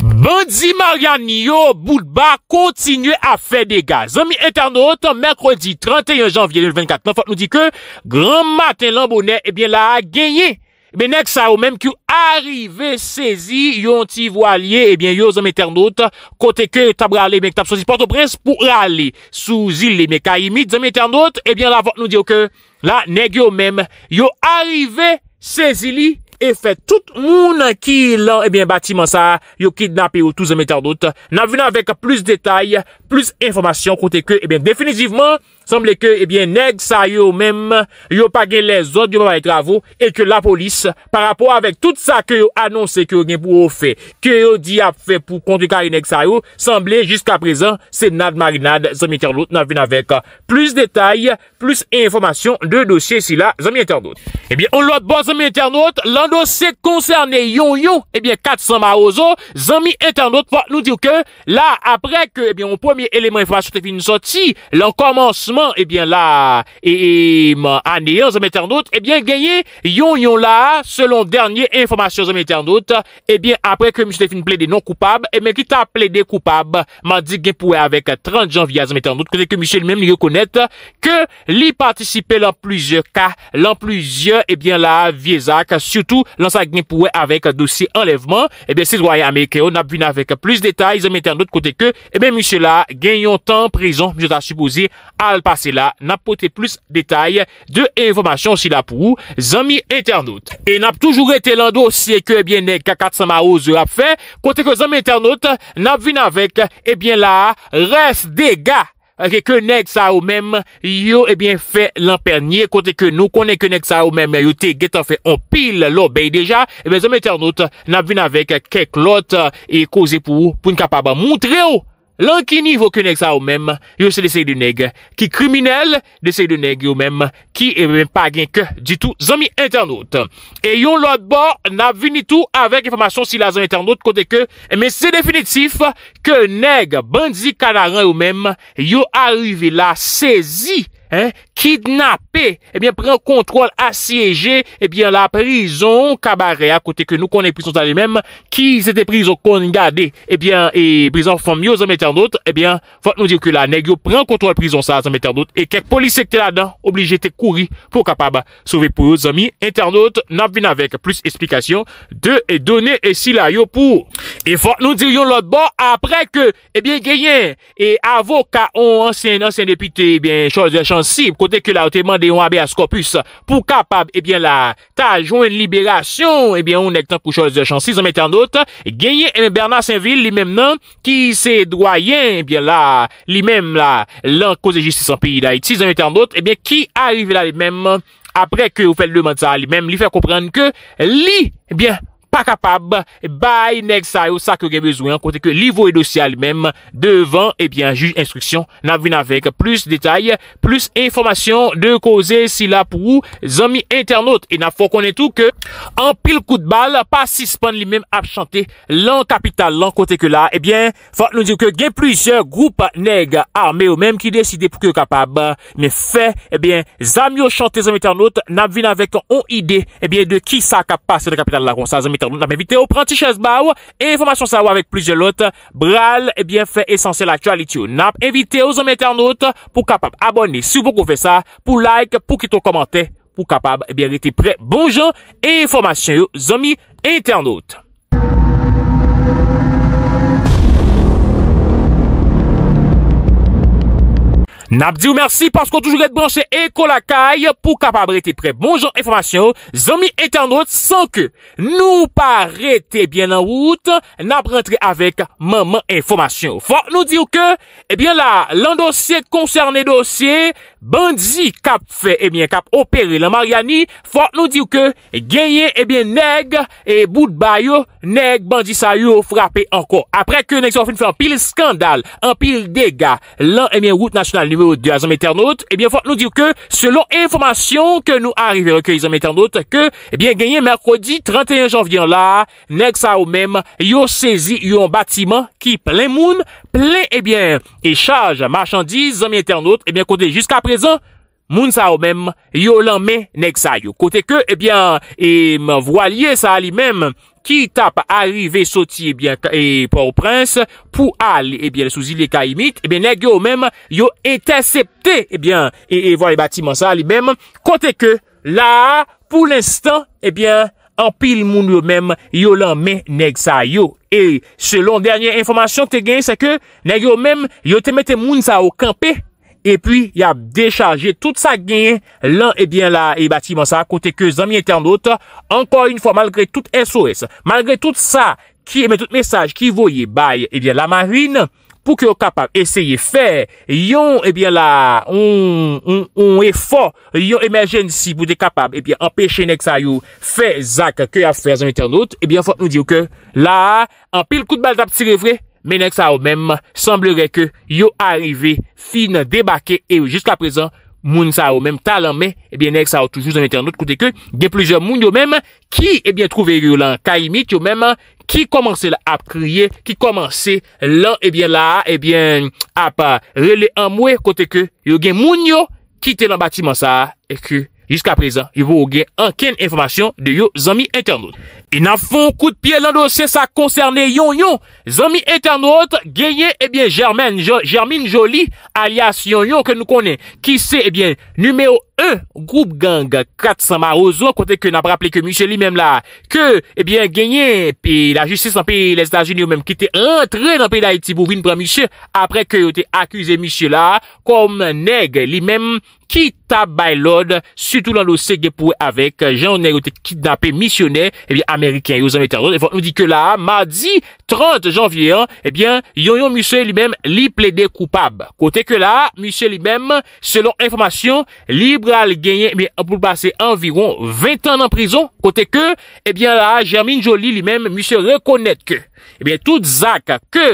Bon di Marian Niyo, Boulba, kontinye eh a fe de gaz. Zomi Eternote, eh Merkredi 31 Janvier 1924, nan fote nou di ke, Gran Matin Lamboune, ebyen la a genye. Ebyen nek sa ou menm ki ou arive sezi, yon ti vo a liye, ebyen eh yo zomi Eternote, kote ke tab rale, ebyen ki tab sozi, porto pres pou rale sou zili. Mek a imi, zomi Eternote, ebyen la fote nou di yo ke, la neg yo menm, yon arive sezi li, E fè tout moun an ki lan bati man sa Yo kidnap yo touze metardot Nan vina vek plus detay Plus informasyon kote ke E eh ben definitiveman Semble ke, ebyen, eh neg sa yo mem yo page les zon, yo mame travo e ke la polis, par rapport avek tout sa ke yo annonse, ke yo gen pou ou fe, ke yo di ap fe pou kondika yon neg sa yo, semble, jiska prezant se nadmari nad, zami internaut nan ven avek euh, plus detay plus informasyon de dosye si la zami internaut. Ebyen, eh on lot bon zami internaut, lan dosye konserne yon yon, ebyen, eh katsan ma ozo zami internaut va nou diyo ke la apre ke, ebyen, ou pomi elemen informasyon te finisoti, lan komansman Mwen, ebyen, la, e, e, man, aneyan, zanmèter not, ebyen, genye, yon, yon, la, selon dernye informasyon, zanmèter not, ebyen, eh apre ke, msye, te fin plède non-koupab, ebyen, eh ki ta plède koupab, mandi genpouè avèk 30 janviyaz, zanmèter not, kote ke, msye, lmèm, li yo konèt, ke, li patisipe lan plüzyon, ka, lan plüzyon, ebyen, la, viezak, syoutou, lan sa genpouè avèk dosi enlèvman, ebyen, eh si zwaye Amerike, on ap vin avèk plus detay, zanmèter not, kote ke, ebyen, msye, Pase la, nap pote plus detay de informasyon si la pou zami internaut. E nap toujou rete landou se ke ebyen nek kakatsama ou zo ap fe. Kote ke zami internaut, nap vin avek ebyen la res dega ke nek sa ou menm yo ebyen fe laper nye. Oh. Kote ke nou konek nek sa ou menm yo te getan fe on pil lo bey deja. Ebyen zami internaut, nap vin avek ke klot e koze pou pou nkapaba moun tre ou. Lan ki nivou ke neg sa ou mem, yo se lesey de neg. Ki kriminel, lesey de neg yo mem. Ki e eh mwen pa gen ke, di tou zami internet. E yon lot bo, na vini tou avek informasyon si la zami internet kote ke. Eh men se definitif, ke neg bandzi kanaran yo mem, yo arive la sezi, he? Eh, kidnapè, ebyen, eh pren kontrol asyeje, ebyen, eh la prizon kabare, akote ke nou konen prizon sa li menm, ki zete prizon kon gade, ebyen, e prizon fom yo zanm internot, ebyen, eh fote nou dir ke la negyo pren kontrol prizon sa zanm internot e kek polisek te la dan, oblije te kouri pou kapab souve pou yo zanmi internot nan vin avek, plus esplikasyon de donen esi la yo pou, e fote nou dir yon lot bo, apre ke, ebyen, genyen e avoka, ou ansyen ansyen depite, ebyen, chan si, pou Sote ke la ou te mande yon abe a skopus pou kapab, ebyen eh la, ta joun yon liberasyon, ebyen, eh ou nek tan pou chos de chansi, zon mette an dot, genye, ebyen, eh Bernard Saint-Ville, li mem nan, ki se doyen, ebyen, la, li mem, la, lan koze justice an pi, la, eti, zon mette an dot, ebyen, ki arrive la, li mem, apre ke ou fèl le mental, li mem, li fèl komprende ke, li, ebyen, pa kapab, bay neg sa yo sa ke gen bezwen, kote ke li vo e dosya li men, devan, e bien, juj instruksyon, nan vina vek, plus detay plus informasyon de koze si la pou zami internaut e nan fok konen tou ke an pil kout bal, pa sispan li men ap chante lan kapital, lan kote ke la, e bien, fok nou diyo ke gen plusieurs group neg arme ou men ki deside pou ke kapab, ne fe e bien, zami yo chante zami internaut nan vina vek an o ide e bien, de ki sa kapase le kapital la kon, sa zami internaut Nou nanp evite ou pranti chèzbaw, e informasyon sa ou avèk plizye lot, bral, ebyen eh fè esansè l'aktualiti ou nanp evite ou zomi internet pou kapab abonni, si pou kon fè sa, pou like, pou kitou komante, pou kapab, ebyen eh viti prè, bonjou, e informasyon ou zomi internet. Nap di ou mersi pasko toujou let branshe e kolakay pou kapab rete pre bonjon informasyon, zomi etan not san ke nou parete bien nan wout, nap rentre avek maman informasyon. Fwa nou di ou ke, ebyen eh la, lan dosye konserne dosye... Bandi kap fe, ebyen, eh kap opere Le Mariani, fote nou diw ke Gyeye, ebyen, eh neg E bout bayo, neg, bandi sa yo Frape anko, apre ke neg se wafen Fe anpil skandal, anpil dega Lan, ebyen, route nasyonal numero 2 A Zom Eternote, ebyen, fote nou diw ke Selon informasyon ke nou arive Rekuye Zom Eternote, ke, ebyen, gyeye Merkodi 31 janvyan la Neg sa ou mem, yo sezi Yo batiman ki ple moun Ple, ebyen, e chaje Machandise Zom Eternote, ebyen, kode jiska Prezen, moun sa ou men, yo lan men neg sa yo. Kote ke, ebyen, eh e mwen voalye sa li men, ki tap arive soti ebyen, eh e pou prins, pou al, ebyen, eh sou zile ka imit, ebyen, neg yo men, yo entasepte, ebyen, e voan e batiman sa li men. Kote ke, la, pou l'instant, ebyen, anpil moun yo men, yo lan men neg sa yo. E, selon dernyen informasyon te gen, se ke, neg yo men, yo te mette moun sa ou kampe, epi ya decharje tout sa genye lan ebyen eh la ebatiman sa akonte ke zanmi eternote. Ankor yon fwa malgre tout SOS, malgre tout sa ki eme tout mesaj ki voye baye ebyen eh la marine, pou ki yo kapab eseye fwe yon ebyen eh la, yon emergen si bou de kapab, epi anpeche nek sa yo fwe zak ke a fwe zanmi eternote, epi anpeche nou diyo ke la anpeche kout balda pti revre, Men ek sa ou men, semblere ke yo arive fin debake e yo jiska prezan moun sa ou men talan men, ebyen ek sa ou toujou zanmite anot kote ke gen pleje moun yo men ki ebyen eh trouve yo lan kayimit yo men, ki komanse la ap kriye, ki komanse lan ebyen la ap rele anmwe kote ke yo gen moun yo kite lan batiman sa, e ke jiska prezan yo gen anken informasyon de yo zanmi internet. nan fon kou de pie lan dosye sa konserne yon yon, zami etan not, genye, ebyen, Germaine Germaine Jolie, alias yon yon ke nou konen, ki se, ebyen, eh numeo e, group gang 400 marozon, kote ke nan praple ke misye li menm la, ke, ebyen, genye pi la justice nan pi les Etats-Unis ou menm ki te rentre nan pi la Itibou vin pra misye, apre ke yo te akuse misye la, kom neg, li menm ki tabay lode sutou lan dosye ge pou avek, gen yo te kit nan pi misyoner, ebyen, eh ame Eriken yo zanmete an, e fon, nou di ke la, mardi 30 janvye an, ebyen, eh yon yon musye li men li ple de koupab. Kote ke la, musye li men, selon informasyon, libra li genyen, ebyen, pou passe environ 20 an nan prizon. Kote ke, ebyen eh la, Jermine Jolie li eh men musye rekonnet ke, ebyen, tout zak ke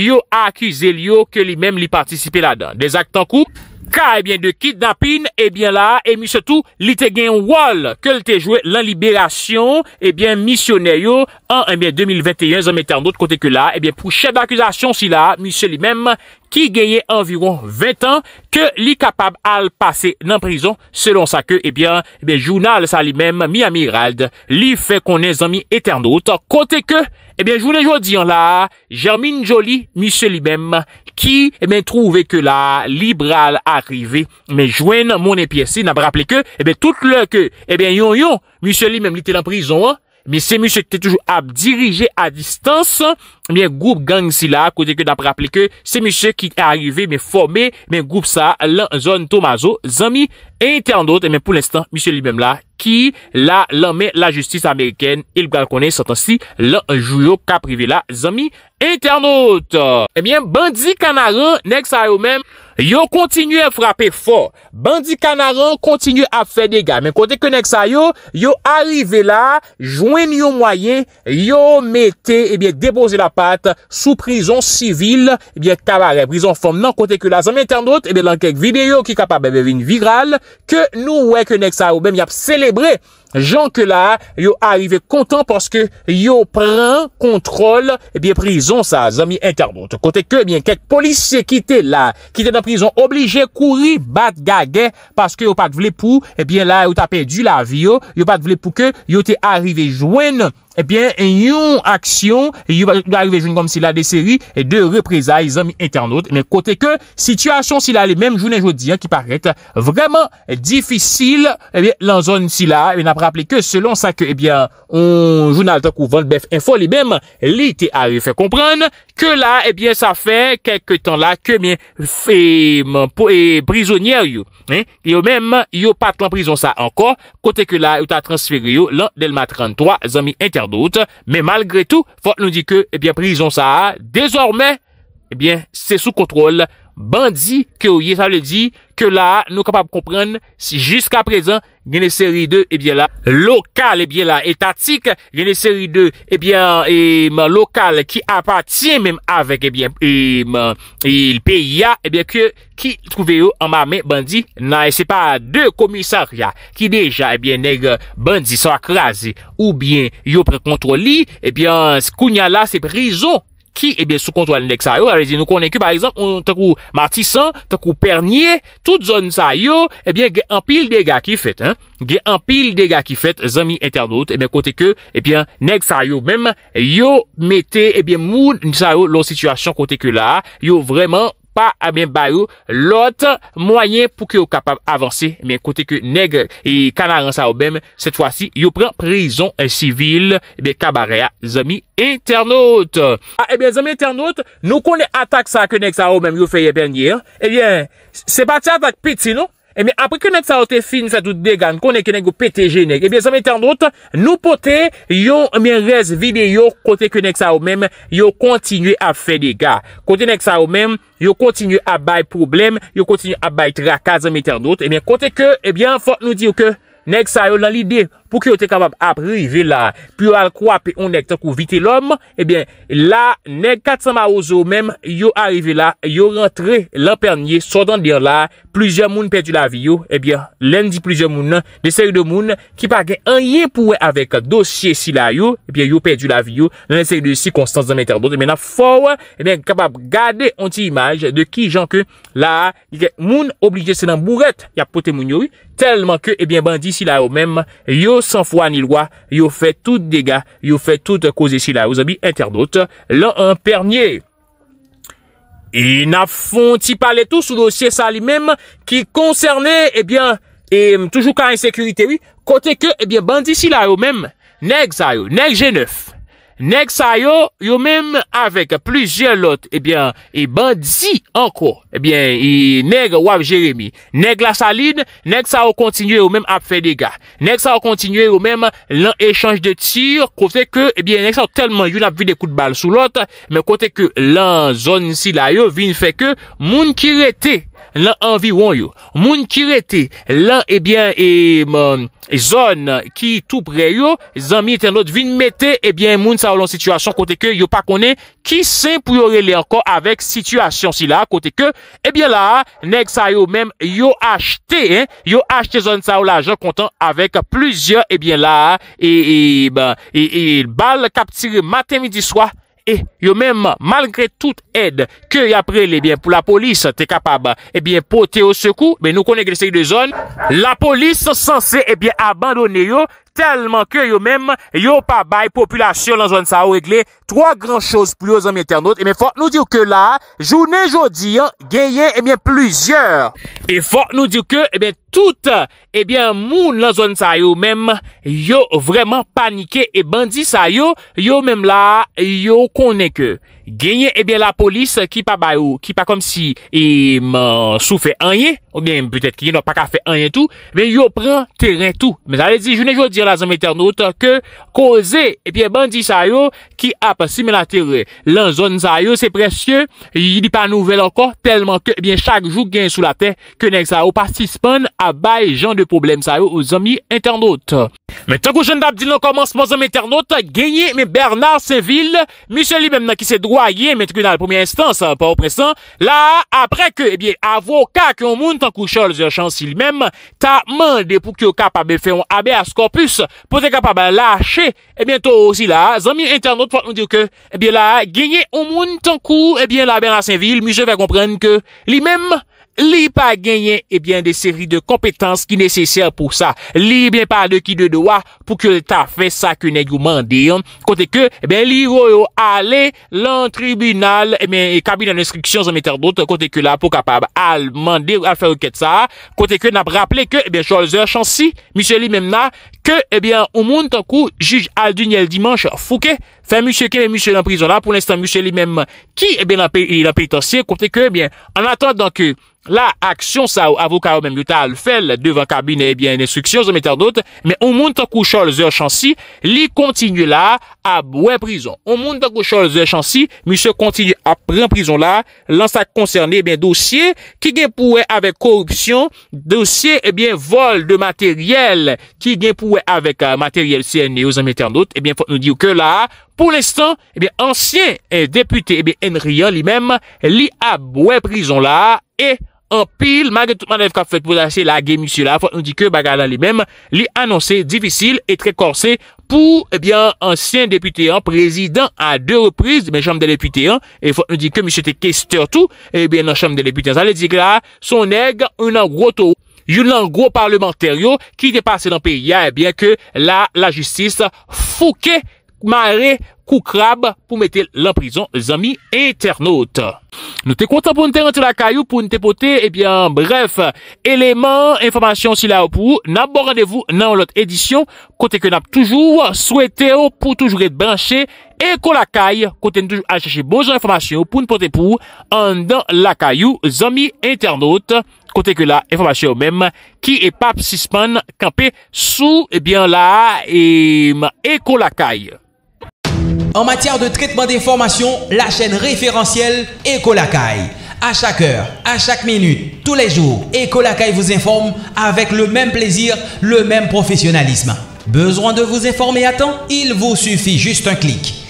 yo akize li yo ke li men li partisipe la dan. De zak tan koup. Ka ebyen eh de kidnapin, ebyen eh la, e miso tou, li te gen wal, ke li te jwe lan liberasyon, ebyen, eh misyoneryo, an, ebyen, 2021, zami eternote, kote ke la, ebyen, pou chèd akuzasyon si la, miso li menm, ki genye anviron 20 an, ke li kapab al pase nan prizon, selon sa ke, ebyen, ebyen, jounal sa li menm, mi amiralde, li fe konen zami eternote, kote ke... Ebyen, jounen joun diyon la, Jermine Jolie, misè li mèm, ki, ebyen, trouve ke la, liberal arive, mè jwen mounen pièse, nabraple ke, ebyen, eh tout lè ke, ebyen, eh yon yon, misè li mèm, li te lan prizon, mè se misè ki te toujou ap dirije a distanse, mwen goup gang si la, kote ke da praple ke se mishe ki a arrive, mwen formé mwen goup sa, lan zon Tomaso, zan mi internot mwen pou l'instant, mishe li mèm la, ki la lan mè la justice Ameriken il galkone satansi, lan jou yo ka prive la, zan mi internot mwen bandi kanaran next a yo mèm, yo kontinu a frape for, bandi kanaran kontinu a fè dega, mwen kote ke next a yo, yo arrive eh la jwen yo mwayen yo mette, ebyen, debose la pat sou prizon sivil ebyen eh tabare, prizon fom nan kote ke la zanmye ternot, ebyen eh lan kek video ki kapap bebevin viral, ke nou wek yon ek sa ou, bemy ap celebre jan ke la, yo arive kontan paske yo pran kontrol ebyen eh prizon sa zami internot. Kote ke, ebyen, eh kek polis se kite la, kite nan prizon, oblije kouri bat gage, paske yo pat vle pou, ebyen, eh la, yo ta pedu la vyo, yo pat vle pou ke, yo te arive jwen, ebyen, yon aksyon, yo pat vle pou jwen kom si la de seri, de repreza zami internot. Kote ke, situasyon si la, le menm jounen joudi, ki parete vreman difisil, ebyen, lan zon si la, ebyen, apre Rappeleke, selon sa ke, ebyen, eh ou jounal tak ou vant bef info li bem, li te a yon fè kompran, ke la, ebyen, sa fè, kek ke tan la, kebyen, fè, mwen, pwè, prizonier yon. E, yo mèm, yon pat lan prizon sa ankon, kote ke la, yon ta transfer yon lan del matran toa, zami interdote, men malgre tou, fòt nou di ke, ebyen, prizon sa, dezormè, ebyen, se sou kontrol, bandi ke ou ye sa le di, ke la nou kapap komprenn, si jiska prezen geneseri 2, ebyen la lokal, ebyen la etatik, geneseri 2, ebyen lokal ki apatien menm avek, ebyen, ebyen peya, ebyen, ki trouve yo an ma men bandi, nan e se pa de komisarya, ki deja ebyen neg bandi sa akrazi oubyen yo prekontroli ebyen, skounya la se prizo ki, ebyen, eh sou kontwal nèk sa yo, a rezi, nou konnen ki, par exemple, ou takou matisan, takou pernye, tout zon sa yo, ebyen, eh ge anpil dega ki fet, ge anpil dega ki fet, zami internaut, ebyen, eh kote ke, ebyen, nèk sa yo, mèm, yo mette, ebyen, moun, nèk sa yo, lò situasyon kote ke la, yo vreman pa a ah men bayou lot mwayen pou ki yo kapab avanse men kote ke neg kanaran sa ou men, set fwa si yo pren prizon e sivil de kabare eh a zemi eternote. A e ben zemi eternote nou konen atak sa ke neg sa ou men yo feye benye, e eh ben se bati atak peti nou. E mi apre ke nek sa ou te fin fad ou degan, konen ke nek ou peteje nek, e bie sa metan dote, nou pote, yo mien rez vide yo kote ke nek sa ou mem, yo kontinye a fe degan. Kote nek sa ou mem, yo kontinye a bay problem, yo kontinye a bay trakazan metan dote, e eh mi kote ke, e bie an eh fote nou diyo ke, nek sa ou nan li dey. pou ki yo te kapab ap rive la, pi yo al kwa pe on ek tan kou vite lom, ebyen, la, nek katsan ma ozo ou menm, yo arive la, yo rentre lan pernye, sodan dir la, pluzyon moun perdu la vi yo, ebyen, len di pluzyon moun, de seri de moun ki pa gen an ye pouwe avèk dosye si la yo, ebyen, yo perdu la vi yo, nan de seri de si konstans dan interbote, menan fow, ebyen, kapab gade onti imaj de ki jan ke, la, moun oblige se nan bouret ya pote moun yo, telman ke, ebyen, bandi si la yo menm, yo San fwa ni lwa, yo fe tout dega Yo fe tout kouzisi la Yo zabi internot, lan an pernye Y na fonti paletou Sou dosye sa li mem Ki konserne, ebyen eh Toujou ka insekurite Kote ke, ebyen, eh bandisi la yo mem Nek zayou, nek jeneuf Nèk sa yo, yo mèm avèk plüzyè lot, ebyen, e bandzi anko, ebyen, e nèk wav Jeremie, nèk la salid, nèk sa yo kontinyè yo mèm ap fè dega, nèk sa yo kontinyè yo mèm lan echanj de tir, kote ke, ebyen, nèk sa yo telman yon ap vi de kout bal sou lot, men kote ke lan zon si la yo, vin fè ke, moun ki rete, Lan anvi wan yo, moun kirete, lan ebyen eh e eh, eh, zon ki tou pre yo, zan mi eten not vin mette, ebyen moun sa ou lan sityasyon kote ke yo pa kone, ki sen pou yo rele ankon avek sityasyon si la kote ke, ebyen la, neg sa yo men yo achte, yo achte zon sa ou la, jan kontan avek pluzyon, ebyen la, e bal kap tire maten midi swa, E yo menman, malgre tout ed, ke y aprele, pou la polis te kapab, eh pou te osekou, nou konne gresek de zon, la polis sanse eh abandone yo, Telman ke yo men yo pa bay populasyon lan eh eh eh zon sa yo regle, 3 gran chos pou yo zon mi eternot, e men fok nou diw ke la, jounen joudiyan, geyen, e men pluzyor. E fok nou diw ke, e men tout, e ben moun lan zon sa yo men, yo vreman panike, e ben di sa yo, yo men la, yo konen ke. genye ebyen eh la polis ki pa bayou ki pa kom si e man sou fe anye, ou bien petet ki yon pa ka fe anye tout, ben yo pran teren tout, men zale zi, jounen joun dire la zom internaute ke koze ebyen eh bandi sa yo ki ap si men atere lan zon sa yo, se presye yi di pa nouvel ankon, telman ke ebyen eh chak jou gen sou la ten ke nek sa yo pasispan abay jan de problem sa yo ou zom ni internaute men tan kou jen non, dap di nan komans ma zom internaute, genye men Bernard Seville, men se li men nan ki se drou Goyen men trikwen al pomiye instans, pa ou presan, la apre ke avoka ke ou moun tankou chal ze chansi li menm, ta man depouk yo kapabe feyon abe a skorpus pou te kapabe lache, e bientou osi la, zanmye internet pot mou diyo ke, e bie la, genye ou moun tankou, e bie la ben la sen vil, mi se ve komprenn ke li menm. Li pa genyen ebyen eh de seri eh de kompetans ki neseser pou sa. Li ebyen pa de ki de doa pou ke l'Etat fè sa ke ne yu mande yon. Kote ke, ebyen, li yoyou ale lan tribunal ebyen eh kabine an insriksyon zan meter dout. Kote ke la pou kapab al mande ou al fè ou ket sa. Kote ke, nap rapple ke, ebyen, Jolzer chansi, misye li memna... ke, ebyen, eh ou moun tankou, juj Alduniel Dimanche, fouke, fè moussie ke, moussie nan prison eh la, pou l'instant, moussie li mèm, ki, ebyen, nan pèritansye, kote ke, ebyen, an atan, dan ke, la aksyon eh sa, ou avokado mèm, luta al fel, devan kabine, ebyen, instruksyon, zometer dot, mèm, ou moun tankou Charles Echansi, li kontinu la, a bwen prison, ou moun tankou Charles Echansi, moussie kontinu, a prin prison la, lan sa koncerni, ebyen, dosye, ki gen pouwe, avek korupsyon Ouè, avèk materyèl siè nè, ouzèm etè an dòt. Ebyen, fòt nou diw kè la, pou l'estan, ebyen, ansyen deputè, ebyen, en riyan li mèm, li abouè prizon la. E, an pil, magè toutmane vka fèk pou zase lagè, moussie la, fòt nou diw kè, bagè alè li mèm, li anonsè, difisil etre korsè pou, ebyen, ansyen deputè an, prezidè an, a dè repriz, ebyen, chèm de deputè an. E fòt nou diw kè, moussie te kè, stèr tou, ebyen, chèm de deputè an. Zalè di Yon langou parlementaryo ki de pase nan peryay, ebyen eh ke la la justis fouke mare koukrab pou mette l'enprison zami eternote. Nou te kontan pou nte rente lakay ou pou nte pote, ebyen eh bref, elemen, informasyon si la ou pou, nan bo randevou nan lot edisyon, kote ke nan pou toujou, souete ou pou toujou et branché, e kon lakay kote nte toujou a chache bozou informasyon pou nte pote pou, an dan lakay ou zami eternote. Côté que la information même, qui est pap campé sous sous et eh bien là En matière de traitement d'information, la chaîne référentielle écho-lacaille. À chaque heure, à chaque minute, tous les jours, écho-lacaille vous informe avec le même plaisir, le même professionnalisme. Besoin de vous informer à temps Il vous suffit juste un clic